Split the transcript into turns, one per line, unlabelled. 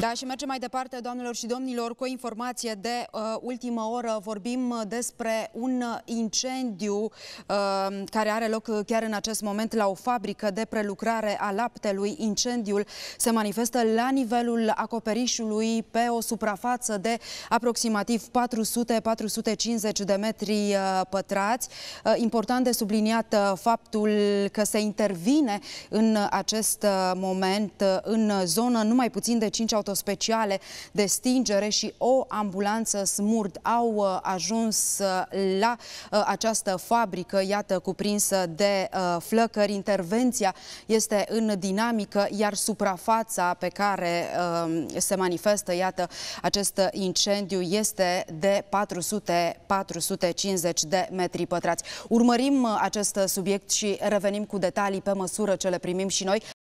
Da, și mergem mai departe, doamnelor și domnilor, cu o informație de uh, ultimă oră. Vorbim uh, despre un incendiu uh, care are loc uh, chiar în acest moment la o fabrică de prelucrare a laptelui. Incendiul se manifestă la nivelul acoperișului pe o suprafață de aproximativ 400-450 de metri uh, pătrați. Uh, important de subliniat uh, faptul că se intervine în acest uh, moment în zonă numai puțin de 5 autorități motospeciale de stingere și o ambulanță smurd au uh, ajuns uh, la uh, această fabrică, iată, cuprinsă de flăcări. Intervenția este în dinamică, iar suprafața pe care um, se manifestă, iată, acest incendiu este de 400-450 de metri pătrați. Urmărim acest subiect și revenim cu detalii pe măsură ce le primim și noi.